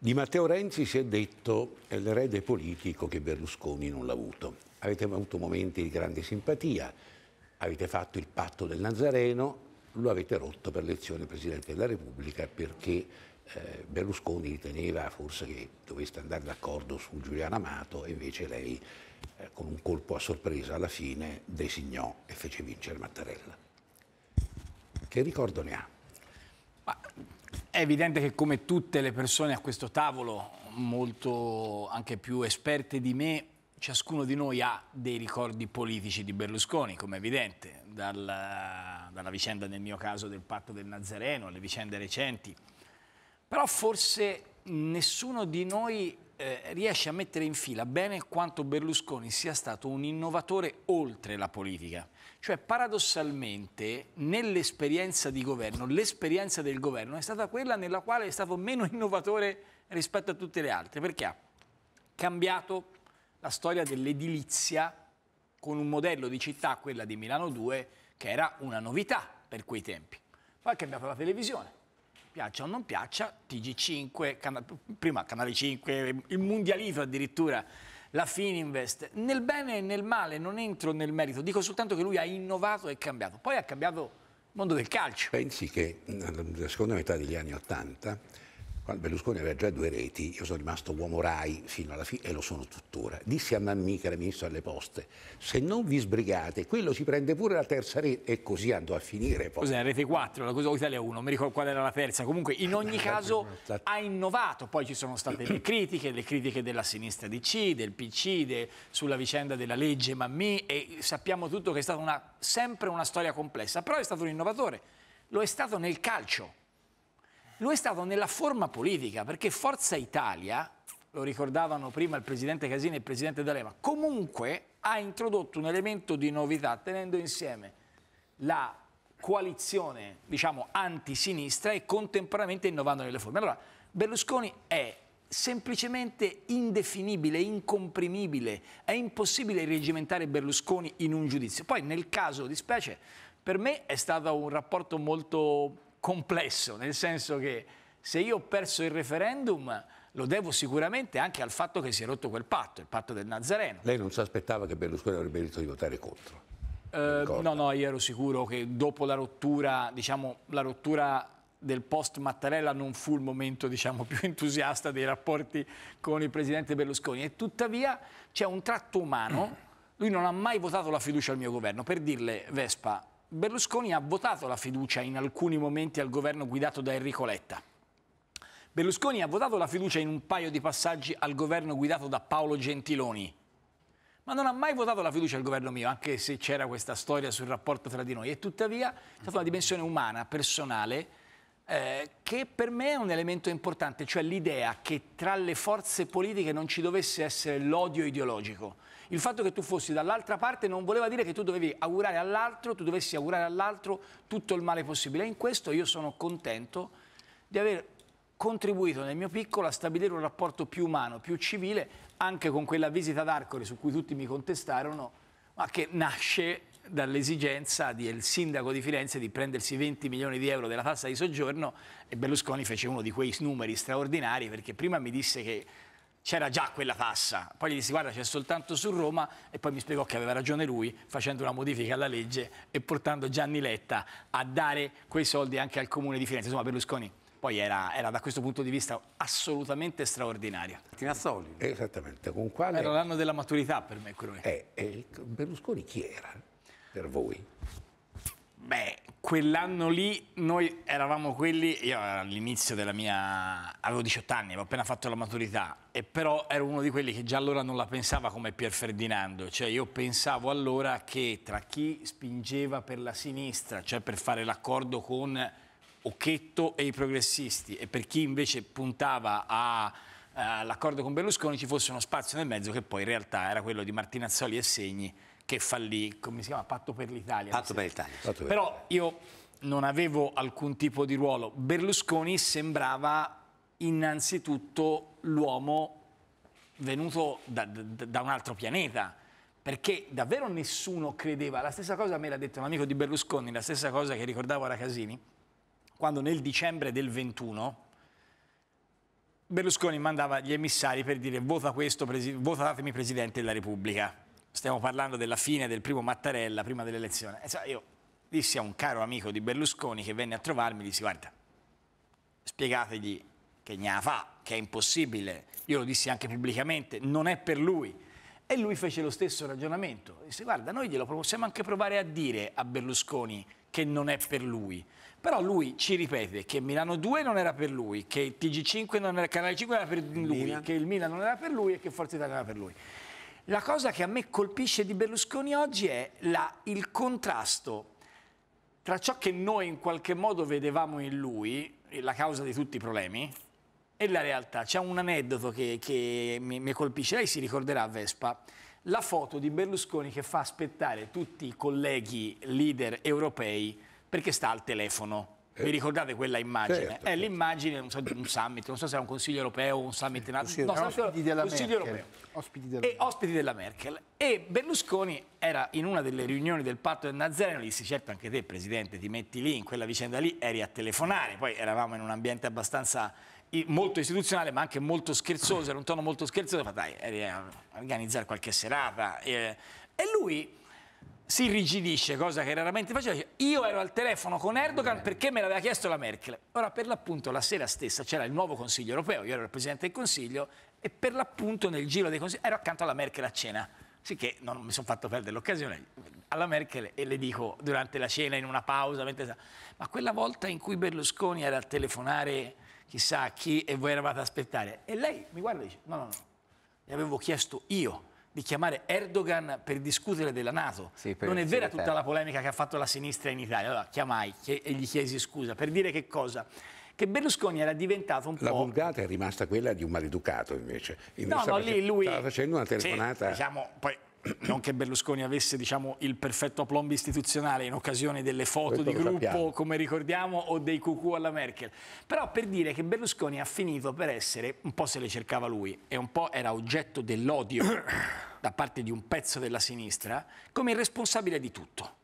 Di Matteo Renzi si è detto è l'erede politico che Berlusconi non l'ha avuto. Avete avuto momenti di grande simpatia, avete fatto il patto del Nazareno, lo avete rotto per l'elezione del Presidente della Repubblica perché eh, Berlusconi riteneva forse che doveste andare d'accordo su Giuliano Amato e invece lei eh, con un colpo a sorpresa alla fine designò e fece vincere Mattarella. Che ricordo ne ha? Ma è evidente che come tutte le persone a questo tavolo, molto anche più esperte di me, ciascuno di noi ha dei ricordi politici di Berlusconi, come è evidente, dalla, dalla vicenda nel mio caso del patto del Nazareno, alle vicende recenti. Però forse nessuno di noi eh, riesce a mettere in fila bene quanto Berlusconi sia stato un innovatore oltre la politica. Cioè paradossalmente nell'esperienza di governo, l'esperienza del governo è stata quella nella quale è stato meno innovatore rispetto a tutte le altre, perché ha cambiato la storia dell'edilizia con un modello di città, quella di Milano 2, che era una novità per quei tempi. Poi ha cambiato la televisione, piaccia o non piaccia, TG5, cana prima Canale 5, il Mundialito addirittura, la Fininvest. Nel bene e nel male non entro nel merito, dico soltanto che lui ha innovato e cambiato. Poi ha cambiato il mondo del calcio. Pensi che nella mm, seconda metà degli anni Ottanta Berlusconi aveva già due reti, io sono rimasto uomo RAI fino alla fine e lo sono tuttora. Disse a Mammì, che era ministro delle poste, se non vi sbrigate, quello si prende pure la terza rete e così andò a finire. Poi. Cos'è, Rete 4, la cosa Italia 1, non mi ricordo qual era la terza. Comunque, in ogni caso, ha innovato. Poi ci sono state le critiche, le critiche della sinistra DC, del PC, de, sulla vicenda della legge Mammì e sappiamo tutto che è stata una, sempre una storia complessa. Però è stato un innovatore. Lo è stato nel calcio lo è stato nella forma politica, perché Forza Italia, lo ricordavano prima il presidente Casini e il presidente D'Alema, comunque ha introdotto un elemento di novità tenendo insieme la coalizione, diciamo, antisinistra e contemporaneamente innovando nelle forme. Allora, Berlusconi è semplicemente indefinibile, incomprimibile, è impossibile regimentare Berlusconi in un giudizio. Poi nel caso di specie, per me è stato un rapporto molto complesso, nel senso che se io ho perso il referendum lo devo sicuramente anche al fatto che si è rotto quel patto, il patto del Nazareno. Lei non si aspettava che Berlusconi avrebbe diritto di votare contro? Eh, no, no, io ero sicuro che dopo la rottura, diciamo, la rottura del post Mattarella non fu il momento diciamo, più entusiasta dei rapporti con il presidente Berlusconi e tuttavia c'è un tratto umano, lui non ha mai votato la fiducia al mio governo, per dirle Vespa, Berlusconi ha votato la fiducia in alcuni momenti al governo guidato da Enrico Letta. Berlusconi ha votato la fiducia in un paio di passaggi al governo guidato da Paolo Gentiloni. Ma non ha mai votato la fiducia al governo mio, anche se c'era questa storia sul rapporto tra di noi. E tuttavia è stata una dimensione umana, personale, eh, che per me è un elemento importante, cioè l'idea che tra le forze politiche non ci dovesse essere l'odio ideologico il fatto che tu fossi dall'altra parte non voleva dire che tu dovevi augurare all'altro, tu dovessi augurare all'altro tutto il male possibile. E in questo io sono contento di aver contribuito nel mio piccolo a stabilire un rapporto più umano, più civile, anche con quella visita ad Arcore su cui tutti mi contestarono, ma che nasce dall'esigenza del sindaco di Firenze di prendersi 20 milioni di euro della tassa di soggiorno e Berlusconi fece uno di quei numeri straordinari perché prima mi disse che c'era già quella tassa. Poi gli dissi guarda c'è soltanto su Roma e poi mi spiegò che aveva ragione lui facendo una modifica alla legge e portando Gianni Letta a dare quei soldi anche al comune di Firenze. Insomma Berlusconi poi era, era da questo punto di vista assolutamente straordinario. Tinassoli. Esattamente. Con quale... Era l'anno della maturità per me quello Eh, eh, Berlusconi chi era per voi? Beh, quell'anno lì noi eravamo quelli, io all'inizio della mia... avevo 18 anni, avevo appena fatto la maturità, e però ero uno di quelli che già allora non la pensava come Pier Ferdinando, cioè io pensavo allora che tra chi spingeva per la sinistra, cioè per fare l'accordo con Occhetto e i progressisti, e per chi invece puntava a all'accordo eh, con Berlusconi ci fosse uno spazio nel mezzo che poi in realtà era quello di Martinazzoli e Segni che fallì, come si chiama? Patto per l'Italia. Patto per l'Italia. Però io non avevo alcun tipo di ruolo. Berlusconi sembrava innanzitutto l'uomo venuto da, da, da un altro pianeta perché davvero nessuno credeva. La stessa cosa me l'ha detto un amico di Berlusconi, la stessa cosa che ricordavo a Casini, quando nel dicembre del 21 Berlusconi mandava gli emissari per dire vota questo, presi- votatemi Presidente della Repubblica stiamo parlando della fine del primo Mattarella, prima dell'elezione. Io dissi a un caro amico di Berlusconi che venne a trovarmi, dissi guarda, spiegategli che gna fa, che è impossibile, io lo dissi anche pubblicamente, non è per lui. E lui fece lo stesso ragionamento, disse guarda, noi glielo possiamo anche provare a dire a Berlusconi che non è per lui. Però lui ci ripete che Milano 2 non era per lui, che il TG5 non era, Canale 5 era per lui, Milan. che il Milan non era per lui e che Forza Italia non era per lui. La cosa che a me colpisce di Berlusconi oggi è la, il contrasto tra ciò che noi in qualche modo vedevamo in lui, la causa di tutti i problemi, e la realtà. C'è un aneddoto che, che mi, mi, colpisce, lei si ricorderà Vespa, la foto di Berlusconi che fa aspettare tutti i colleghi leader europei perché sta al telefono. Eh, Vi ricordate quella immagine? Certo, è eh, certo. l'immagine, di so, un summit, non so se è un consiglio europeo o un summit nazionale. No, ospiti della consiglio Merkel. europeo. Ospiti della, e ospiti della Merkel. E Berlusconi era in una delle riunioni del patto del Nazareno, gli disse certo anche te presidente ti metti lì, in quella vicenda lì eri a telefonare, poi eravamo in un ambiente abbastanza molto istituzionale ma anche molto scherzoso, era un tono molto scherzoso, ma dai, eri a organizzare qualche serata. Eh. E lui si irrigidisce, cosa che raramente faceva. Io ero al telefono con Erdogan eh. perché me l'aveva chiesto la Merkel. Ora, per l'appunto, la sera stessa c'era il nuovo Consiglio europeo, io ero il Presidente del Consiglio e per l'appunto nel giro dei consigli ero accanto alla Merkel a cena. Sì che non mi sono fatto perdere l'occasione alla Merkel e le dico durante la cena, in una pausa, mentre... ma quella volta in cui Berlusconi era a telefonare chissà a chi e voi eravate ad aspettare, e lei mi guarda e dice no, no, no, le avevo chiesto io di chiamare Erdogan per discutere della Nato. Sì, non è vera tutta la polemica che ha fatto la sinistra in Italia. Allora chiamai e gli chiesi scusa per dire che cosa? che Berlusconi era diventato un la po'... La vulgata è rimasta quella di un maleducato invece. invece no, no, lì lui... Stava facendo una telefonata... Sì, diciamo, poi non che Berlusconi avesse diciamo, il perfetto aplomb istituzionale in occasione delle foto Questo di gruppo, sappiamo. come ricordiamo, o dei cucù alla Merkel. Però per dire che Berlusconi ha finito per essere, un po' se le cercava lui, e un po' era oggetto dell'odio da parte di un pezzo della sinistra come il responsabile di tutto.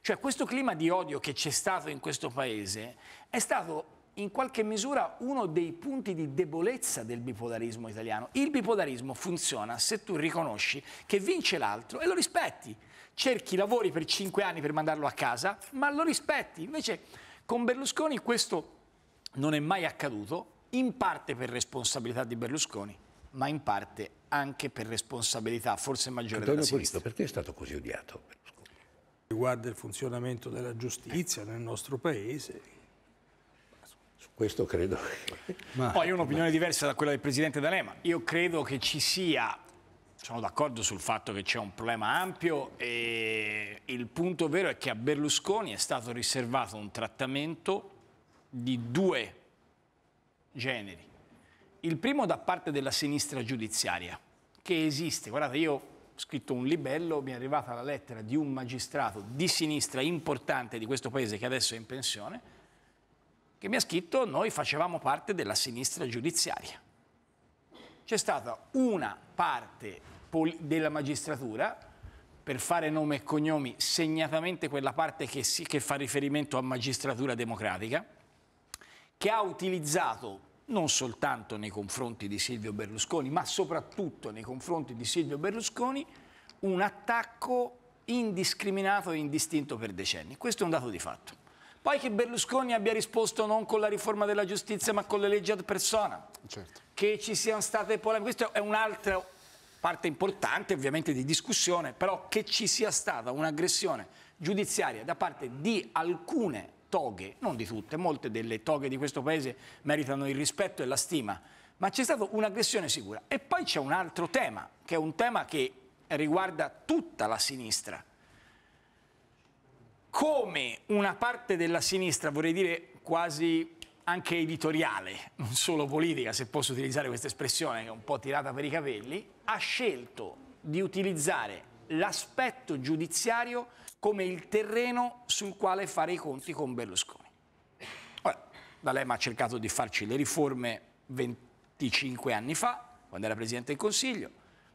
Cioè questo clima di odio che c'è stato in questo paese è stato in qualche misura uno dei punti di debolezza del bipolarismo italiano. Il bipolarismo funziona se tu riconosci che vince l'altro e lo rispetti. Cerchi lavori per cinque anni per mandarlo a casa, ma lo rispetti. Invece con Berlusconi questo non è mai accaduto, in parte per responsabilità di Berlusconi, ma in parte anche per responsabilità forse maggiore Antonio della Coristo, perché è stato così odiato? Riguarda il funzionamento della giustizia nel nostro paese, su questo credo. Ma, Poi è un'opinione diversa da quella del presidente D'Alema. Io credo che ci sia, sono d'accordo sul fatto che c'è un problema ampio e il punto vero è che a Berlusconi è stato riservato un trattamento di due generi. Il primo da parte della sinistra giudiziaria, che esiste. Guardate, io ho scritto un libello, mi è arrivata la lettera di un magistrato di sinistra importante di questo paese che adesso è in pensione, che mi ha scritto noi facevamo parte della sinistra giudiziaria. C'è stata una parte della magistratura per fare nome e cognomi, segnatamente quella parte che, si, che, fa riferimento a magistratura democratica, che ha utilizzato non soltanto nei confronti di Silvio Berlusconi, ma soprattutto nei confronti di Silvio Berlusconi, un attacco indiscriminato e indistinto per decenni. Questo è un dato di fatto. Poi che Berlusconi abbia risposto non con la riforma della giustizia, ma con le leggi ad persona, certo. che ci siano state polemiche, questa è un'altra parte importante ovviamente di discussione, però che ci sia stata un'aggressione giudiziaria da parte di alcune toghe, non di tutte, molte delle toghe di questo paese meritano il rispetto e la stima, ma c'è stata un'aggressione sicura. E poi c'è un altro tema, che è un tema che riguarda tutta la sinistra. Come una parte della sinistra, vorrei dire quasi anche editoriale, non solo politica, se posso utilizzare questa espressione che è un po' tirata per i capelli, ha scelto di utilizzare l'aspetto giudiziario come il terreno sul quale fare i conti con Berlusconi. Ora, D'Alema ha cercato di farci le riforme 25 anni fa, quando era Presidente del Consiglio,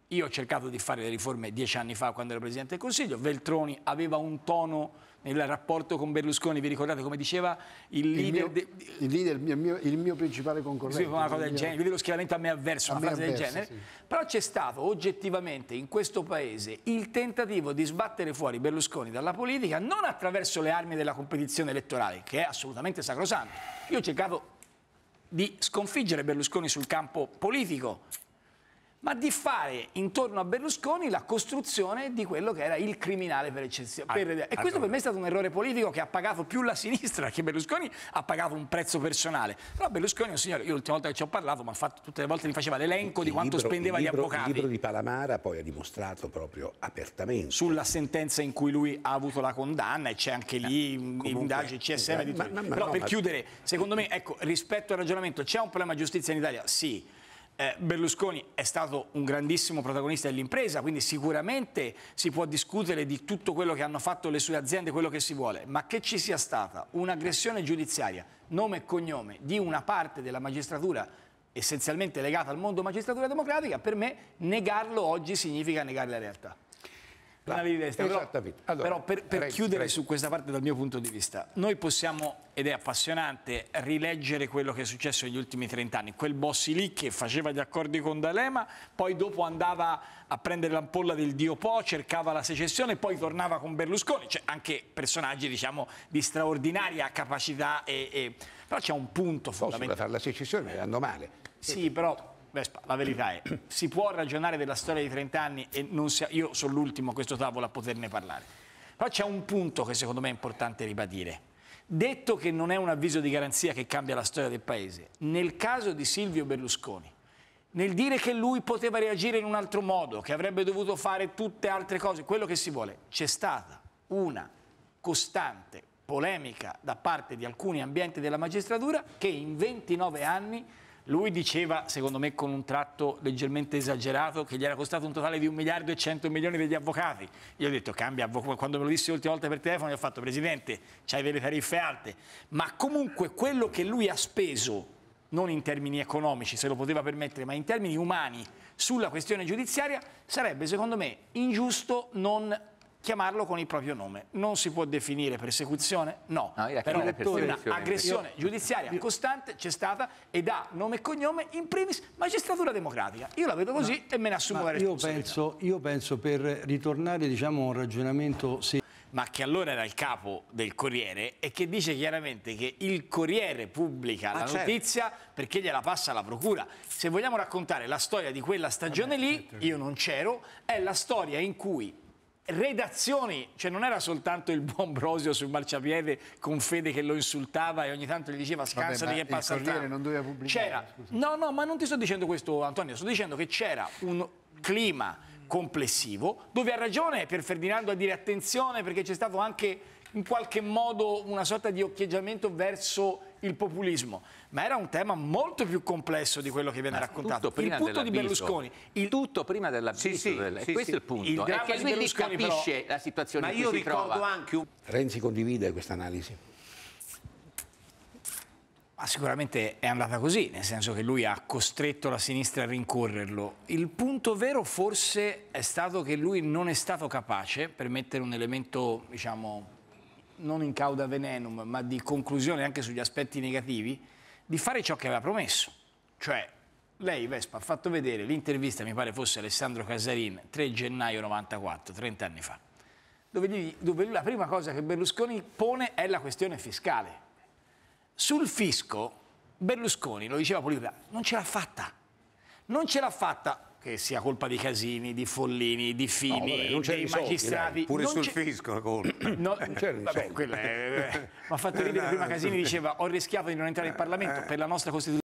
io ho cercato di fare le riforme 10 anni fa quando ero Presidente del Consiglio, Veltroni aveva un tono nel rapporto con Berlusconi, vi ricordate come diceva il leader? Il mio, de... il, leader, il mio, il mio principale concorrente. Sì, una cosa del genere, vedi lo schieramento a me avverso, a una me frase avverso, del genere. Sì. Però c'è stato oggettivamente in questo paese il tentativo di sbattere fuori Berlusconi dalla politica non attraverso le armi della competizione elettorale, che è assolutamente sacrosanto. Io ho cercato di sconfiggere Berlusconi sul campo politico ma di fare intorno a Berlusconi la costruzione di quello che era il criminale per eccezione. Ah, e questo per me è stato un errore politico che ha pagato più la sinistra, perché Berlusconi ha pagato un prezzo personale. Però Berlusconi è oh un signore, io l'ultima volta che ci ho parlato, ma tutte le volte mi faceva l'elenco di quanto libro, spendeva libro, gli avvocati. Il libro di Palamara poi ha dimostrato proprio apertamente. Sulla sentenza in cui lui ha avuto la condanna e c'è anche lì eh, indagine CSM. Eh, ma, ma, ma, Però no, per chiudere, secondo me, ecco, rispetto al ragionamento, c'è un problema di giustizia in Italia? Sì eh, Berlusconi è stato un grandissimo protagonista dell'impresa, quindi sicuramente si può discutere di tutto quello che hanno fatto le sue aziende, quello che si vuole, ma che ci sia stata un'aggressione giudiziaria, nome e cognome, di una parte della magistratura essenzialmente legata al mondo magistratura democratica, per me negarlo oggi significa negare la realtà. Canale di destra. Però, allora, però per, per prego, chiudere prego. su questa parte dal mio punto di vista, noi possiamo, ed è appassionante, rileggere quello che è successo negli ultimi 30 anni. Quel Bossi lì che faceva gli accordi con D'Alema, poi dopo andava a prendere l'ampolla del Dio Po, cercava la secessione, poi tornava con Berlusconi. Cioè anche personaggi, diciamo, di straordinaria capacità e, e... Però c'è un punto fondamentale. Possono fare la secessione, andando male. Sì, però Vespa, la verità è, si può ragionare della storia di 30 anni e non sia, io sono l'ultimo a questo tavolo a poterne parlare. Però c'è un punto che secondo me è importante ribadire. Detto che non è un avviso di garanzia che cambia la storia del paese, nel caso di Silvio Berlusconi, nel dire che lui poteva reagire in un altro modo, che avrebbe dovuto fare tutte altre cose, quello che si vuole, c'è stata una costante polemica da parte di alcuni ambienti della magistratura che in 29 anni lui diceva, secondo me con un tratto leggermente esagerato, che gli era costato un totale di 1 miliardo e 100 milioni degli avvocati. Io ho detto, cambia avvocato. Quando me lo disse l'ultima volta per telefono, gli ho fatto, Presidente, c'hai delle tariffe alte. Ma comunque quello che lui ha speso non in termini economici, se lo poteva permettere, ma in termini umani sulla questione giudiziaria, sarebbe secondo me ingiusto non chiamarlo con il proprio nome. Non si può definire persecuzione? No, no però un'aggressione giudiziaria io... costante c'è stata e dà nome e cognome in primis magistratura democratica. Io la vedo così ma, e me ne assumo la responsabilità. Io penso, io penso per ritornare diciamo, a un ragionamento... Sì ma che allora era il capo del Corriere e che dice chiaramente che il Corriere pubblica ah, la certo. notizia perché gliela passa la procura. Se vogliamo raccontare la storia di quella stagione Vabbè, lì, certo. io non c'ero, è la storia in cui redazioni, cioè non era soltanto il buon Brosio sul marciapiede con Fede che lo insultava e ogni tanto gli diceva scansati che passa il Corriere non doveva pubblicare. No, no, ma non ti sto dicendo questo Antonio, sto dicendo che c'era un clima complessivo dove ha ragione per Ferdinando a dire attenzione perché c'è stato anche in qualche modo una sorta di occhieggiamento verso il populismo, ma era un tema molto più complesso di quello che viene ma raccontato. Tutto il punto di Berlusconi. Il... Tutto prima dell'avviso. Sì, sì, del... sì, questo è il punto. Il è che lui capisce però... la situazione ma io ricordo anche un... Renzi condivide questa analisi? Ma sicuramente è andata così, nel senso che lui ha costretto la sinistra a rincorrerlo. Il punto vero forse è stato che lui non è stato capace, per mettere un elemento, diciamo, non in cauda venenum, ma di conclusione anche sugli aspetti negativi, di fare ciò che aveva promesso. Cioè, lei, Vespa, ha fatto vedere l'intervista, mi pare fosse Alessandro Casarin, 3 gennaio 94, 30 anni fa, dove, gli, dove la prima cosa che Berlusconi pone è la questione fiscale. Sul fisco, Berlusconi, lo diceva Politica, non ce l'ha fatta. Non ce l'ha fatta che sia colpa di Casini, di Follini, di Fini, no, vabbè, dei magistrati. Soldi, Pure non sul fisco la colpa. No, vabbè, è, eh, mi ha fatto ridere prima Casini diceva ho rischiato di non entrare in Parlamento eh, per la nostra Costituzione. Eh.